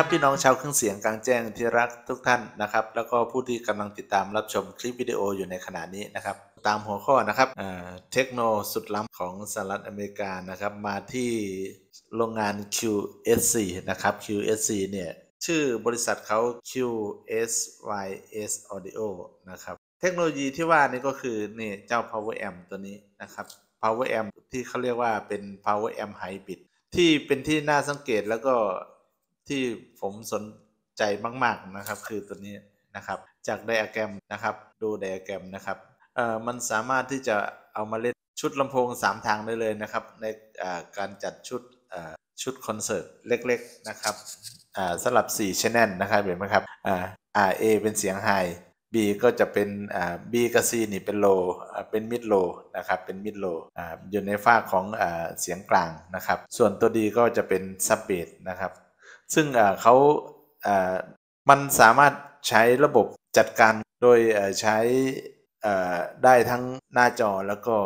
ครับพี่น้องชาวเครื่องเสียงกลางแจ้งที่รักทุกท่านนะครับ แล้วก็ผู้ที่กำลังติดตามรับชมคลิปวิดีโออยู่ในขณะนี้นะครับ ตามหัวข้อนะครับเทคโนโสุดล้ำของสหรัฐอเมริกานะครับ มาที่โรงงาน QSC นะครับ QSC เนี่ย ชื่อบริษัทเขา QSYS Audio นะครับเทคโนโลยีที่ว่านี่ก็คือนี่เจ้า Power Amp ตัวนี้นะครับ Power Amp ที่เขาเรียกว่าเป็น Power Amp Hybrid ที่เป็นที่น่าสังเกตแล้วก็ที่ผมสนใจมาก ๆนะครับคือตัวนี้นะครับ จากไดอะแกรมนะครับ ดูไดอะแกรมนะครับเอ่อมันสามารถที่จะเอามาเล่นชุดลำโพง 3 ทางได้เลยนะครับ ในการจัดชุดชุดคอนเสิร์ตเล็กๆนะครับสลับ 4 c h a n n e นะครับเห็นไหมครับอ่า A เป็นเสียงไฮ B ก็จะเป็นอ่า B กับ C นี่เป็นโลเป็นมิดโลนะครับเป็นมิดโลอ่าอยู่ในฝ้าของอ่าเสียงกลางนะครับ ส่วนตัวดีก็จะเป็นซับเบสนะครับซึ่งเขา มันสามารถใช้ระบบจัดการโดยใช้ได้ทั้งหน้าจอแล้วก็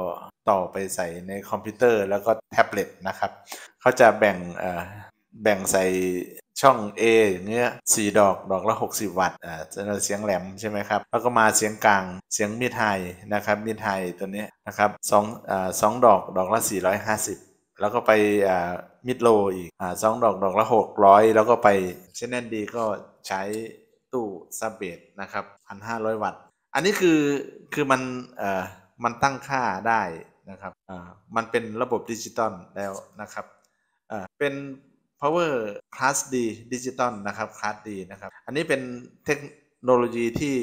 ต่อไปใส่ในคอมพิวเตอร์แล้วก็แท็บเล็ตนะครับ เขาจะแบ่งแบ่งใส่ช่อง A อย่างเงี้ยสี่ดอก ดอกละ 60 วัตต์อ่าจะเสียงแหลมใช่ไหมครับ แล้วก็มาเสียงกลาง เสียงมิดไฮนะครับ มิดไฮตัวนี้นะครับสองอ่าสองดอก ดอกละ 450แล้วก็ไปอ่ามิดโลอีกอ่าสองดอกดอกละหกร้อยแล้วก็ไปเช่นนนดีก็ใช้ตู้ซับเบดนะครับพันห้าร้อยวัตต์ อันนี้คือคือมันเอ่อมันตั้งค่าได้นะครับอ่ามันเป็นระบบดิจิตอลแล้วนะครับอ่เป็น power class D ดิจิตอลนะครับ class D นะครับ อันนี้เป็นเทคโนโลยีที่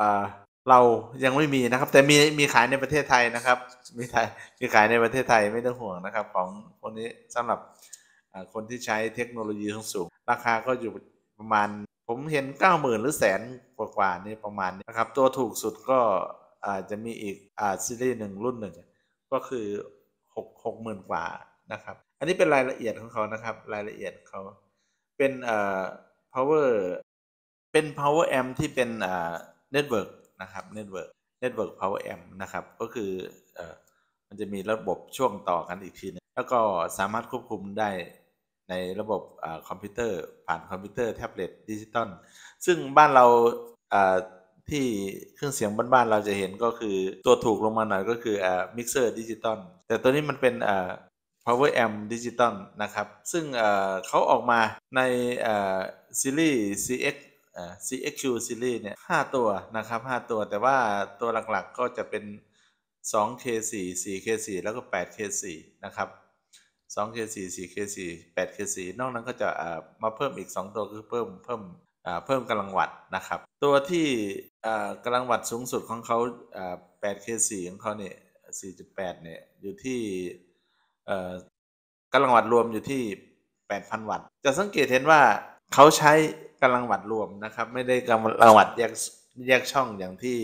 อ่าเรายังไม่มีนะครับ แต่มีมีขายในประเทศไทยนะครับมีไทยมีขายในประเทศไทยไม่ต้องห่วงนะครับ ของคนนี้สำหรับคนที่ใช้เทคโนโลยีสูง ราคาก็อยู่ประมาณผมเห็น 9 0,000 หรือแสนกว่ากว่านี่ประมาณนี้นะครับตัวถูกสุดก็อาจจะมีอีกอาซีรีส์หนึ่งรุ่นหนึ่งก็คือ6 6 0,000 กว่านะครับ อันนี้เป็นรายละเอียดของเขานะครับรายละเอียดเขาเป็นเอ่อ power เป็น power amp ที่เป็นเอ่อ network นะครับเเน็ตวิร์กเน็ตเวิร์ก Power Amp นะครับ ก็คืออมันจะมีระบบช่วงต่อกันอีกทีนึงแล้วก็สามารถควบคุมได้ในระบบอคอมพิวเตอร์ ผ่านคอมพิวเตอร์ แท็บเล็ตดิจิตอลซึ่งบ้านเราที่เครื่องเสียงบ้านๆเราจะเห็นก็คือตัวถูกลงมาหน่อยก็คือมิกเซอร์ดิจิตอลแต่ตัวนี้มันเป็น power amp ดิจิตอลนะครับ ซึ่งเขาออกมาในซีรีส์ cx CXQ series เนี่ย5ตัวนะครับ5ตัวแต่ว่าตัวหลัก ๆ ก็จะเป็น 2K4 4K4 แล้วก็ 8K4 นะครับ 2K4 4K4 8K4 นอกนั้นก็จะมาเพิ่มอีก 2 ตัวคือเพิ่มเพิ่มเพิ่มกำลังวัตต์นะครับ ตัวที่กำลังวัตต์สูงสุดของเขา 8K4 ของเขาเนี่ย4.8เนี่ยอยู่ที่กำลังวัตต์รวมอยู่ที่ 8,000 วัตต์จะสังเกตเห็นว่าเขาใช้กำลังวัดรวมนะครับ ไม่ได้กำลังวัดแยกแยกช่องอย่างที่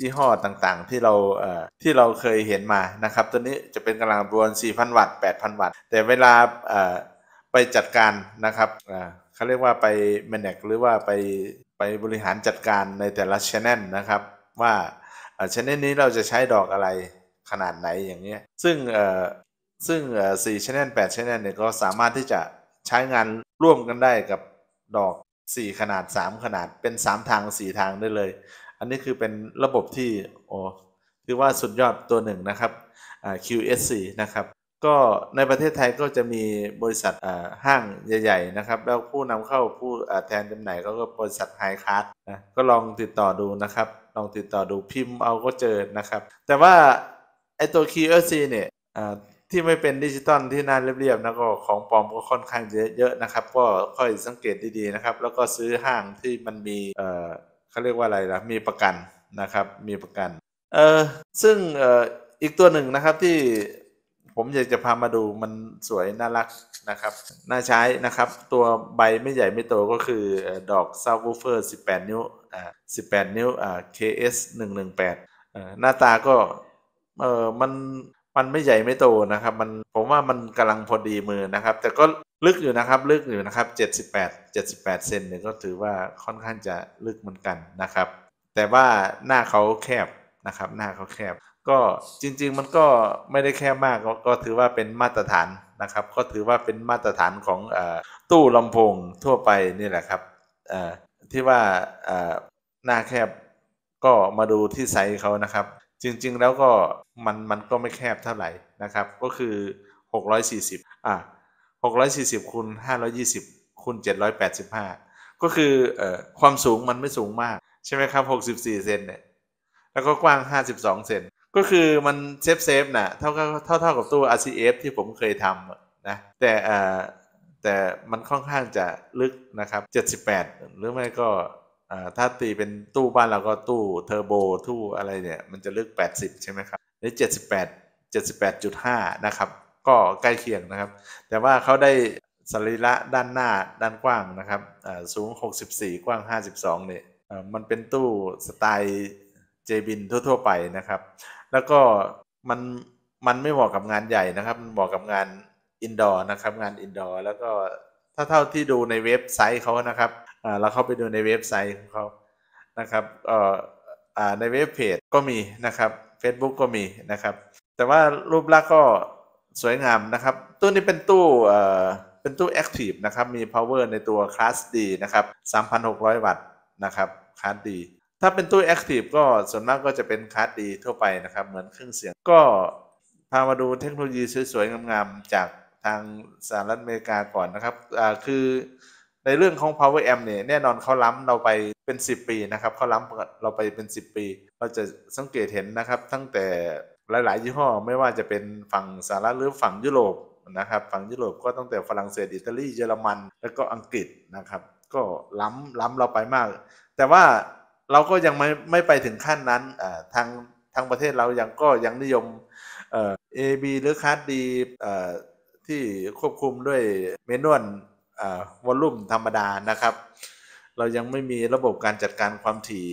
ยี่ห้อต่างๆ ที่เราเอ่อที่เราเคยเห็นมานะครับ ตัวนี้จะเป็นกำลังรวม4,000วัตต์8,000วัตต์แต่เวลาเอ่อไปจัดการนะครับเอ่อเขาเรียกว่าไปแมเนจหรือว่าไปไปบริหารจัดการในแต่ละชแนลนะครับ ว่าเอ่อชแนลนี้เราจะใช้ดอกอะไรขนาดไหนอย่างเงี้ย ซึ่งเอ่อซึ่งเอ่อสี่ c h น n แปด c h น n เนี่ยก็สามารถที่จะใช้งานร่วมกันได้กับดอก 4 ขนาด 3 ขนาดเป็น 3 ทาง 4 ทางได้เลย อันนี้คือเป็นระบบที่โอ้ถือว่าสุดยอดตัวหนึ่งนะครับ QSC นะครับ ก็ในประเทศไทยก็จะมีบริษัทห้างใหญ่ ๆ นะครับ แล้วผู้นำเข้าผู้แทนจำหน่ายก็บริษัทไฮคาร์ดนะก็ลองติดต่อดูนะครับ ลองติดต่อดูพิมพ์เอาก็เจอนะครับ แต่ว่าไอตัว QLC เนี่ยที่ไม่เป็นดิจิตอลที่น่าเรียบๆนะก็ของปลอมก็ค่อนข้างเยอะๆนะครับ ก็ค่อยสังเกตดีๆนะครับ แล้วก็ซื้อห้างที่มันมี เออเขาเรียกว่าอะไรนะมีประกัน นะครับ มีประกันเออซึ่งเอออีกตัวหนึ่งนะครับที่ผมอยากจะพามาดูมันสวยน่ารักนะครับน่าใช้นะครับ ตัวใบไม่ใหญ่ไม่โตก็คือดอกซาวูเฟอร์ 18 นิ้วอ่า18 นิ้วอ่า KS 118หน้าตาก็เออมันมันไม่ใหญ่ไม่โตนะครับ มันผมว่ามันกำลังพอดีมือนะครับ แต่ก็ลึกอยู่นะครับลึกอยู่นะครับ78 78เซนเนี่ยก็ถือว่าค่อนข้างจะลึกเหมือนกันนะครับ แต่ว่าหน้าเขาแคบนะครับ หน้าเขาแคบ ก็จริง ๆมันก็ไม่ได้แคบมากก็ถือว่าเป็นมาตรฐานนะครับ ก็ถือว่าเป็นมาตรฐานของอตู้ลำโพงทั่วไปนี่แหละครับที่ว่าหน้าแคบก็มาดูที่ไซส์เขานะครับจริงๆแล้วก็มันมันก็ไม่แคบเท่าไหร่นะครับ ก็คือ 640 อ่ะ 640คูณ520คูณ785 ก็คือเอ่อความสูงมันไม่สูงมาก ใช่ไหมครับ 64 เซนเนี่ยแล้วก็กว้าง 52 เซนก็คือมันเซฟเซฟนะเท่าเท่าเท่ากับตู้ RCF ที่ผมเคยทำนะแต่เออ่แต่มันค่อนข้างจะลึกนะครับ 78 หรือไม่ก็ถ้าตีเป็นตู้บ้าน เราก็ตู้เทอร์โบตู้อะไร เนี่ย มันจะ ลึก 80 ใช่ไหมครับหรือ78 78.5นะครับ ก็ใกล้เคียงนะครับ แต่ว่าเขาได้ สรีระด้านหน้าด้านกว้างนะ ครับสูง 64 กว้าง 52เนี่ยมันเป็นตู้สไตล์เจบินทั่ว ๆ ไป นะครับ แล้ว ก็ มัน มันไม่เหมาะกับงานใหญ่ นะครับมันเหมาะกับงานอินดอร์นะครับงานอินดอร์แล้วก็ถ้าเท่าที่ดูในเว็บไซต์เขานะครับเราเข้าไปดูในเว็บไซต์ของเขานะครับในเว็บเพจก็มีนะครับ Facebook ก็มีนะครับ แต่ว่ารูปลักษณ์ก็สวยงามนะครับตู้นี้เป็นตู้เป็นตู้ Active นะครับมี power ในตัวคลาสดีนะครับ 3,600 วัตต์นะครับคลาสดีถ้าเป็นตู้ Active ก็ส่วนมากก็จะเป็นคลาสดีทั่วไปนะครับเหมือนเครื่องเสียง ก็พามาดูเทคโนโลยีสวยๆงามๆจากทางสหรัฐอเมริกาก่อนนะครับคือในเรื่องของ Power Amp เนี่ย แน่นอนเขาล้ำเราไปเป็น 10 ปีนะครับ เขาล้ำเราไปเป็น 10 ปี เราจะสังเกตเห็นนะครับ ตั้งแต่หลายๆยี่ห้อ ไม่ว่าจะเป็นฝั่งสหรัฐหรือฝั่งยุโรปนะครับ ฝั่งยุโรปก็ตั้งแต่ฝรั่งเศส อิตาลี เยอรมัน แล้วก็อังกฤษนะครับ ก็ล้ำล้ำเราไปมาก แต่ว่าเราก็ยังไม่ไม่ไปถึงขั้นนั้น ทางทางประเทศเรายังก็ยังนิยมเอบีหรือคัสดีที่ควบคุมด้วยเมนวลวอลลุ่มธรรมดานะครับ เรายังไม่มีระบบการจัดการความถี่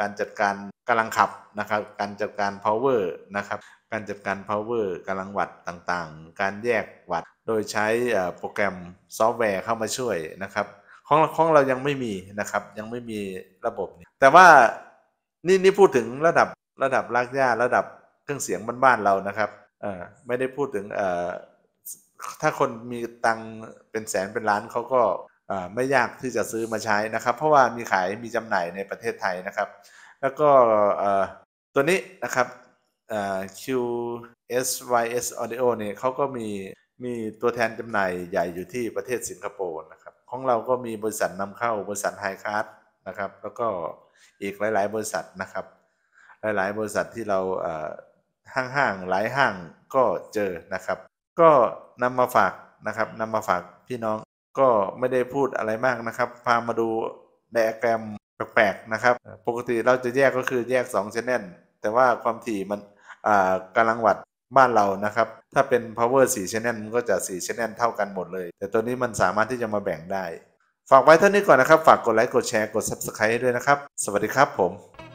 การจัดการกำลังขับนะครับ การจัดการ power นะครับ การจัดการ power กำลังวัดต่างๆ การแยกวัด โดยใช้โปรแกรมซอฟต์แวร์เข้ามาช่วยนะครับของของเรายังไม่มีนะครับยังไม่มีระบบนี้แต่ว่านี่นี่พูดถึงระดับระดับรากหญ้าระดับเครื่องเสียงบ้านๆเรานะครับไม่ได้พูดถึงถ้าคนมีตังเป็นแสนเป็นล้านเขาก็ไม่ยากที่จะซื้อมาใช้นะครับ เพราะว่ามีขายมีจำหน่ายในประเทศไทยนะครับ แล้วก็ตัวนี้นะครับ QSYS Audio เนี่ยเขาก็มีมีตัวแทนจำหน่ายใหญ่อยู่ที่ประเทศสิงคโปร์นะครับ ของเราก็มีบริษัทนำเข้าบริษัทไฮคาร์ดนะครับแล้วก็อีกหลาย ๆ บริษัทนะครับ หลายๆบริษัทที่เราห้างๆหลายห้างก็เจอนะครับก็นำมาฝากนะครับนำมาฝากพี่น้องก็ไม่ได้พูดอะไรมากนะครับพามาดูไดอะแกรมแปลกๆ นะครับ ปกติเราจะแยกก็คือแยก 2 channel แต่ว่าความถี่มันอ่ากำลังวัดบ้านเรานะครับ ถ้าเป็น power 4 channel มันก็จะ 4 c h a n n e เท่ากันหมดเลย แต่ตัวนี้มันสามารถที่จะมาแบ่งได้ ฝากไว้เท่านี้ก่อนนะครับฝากกดไลค์กดแชร์กด subscribe ด้วยนะครับ สวัสดีครับผม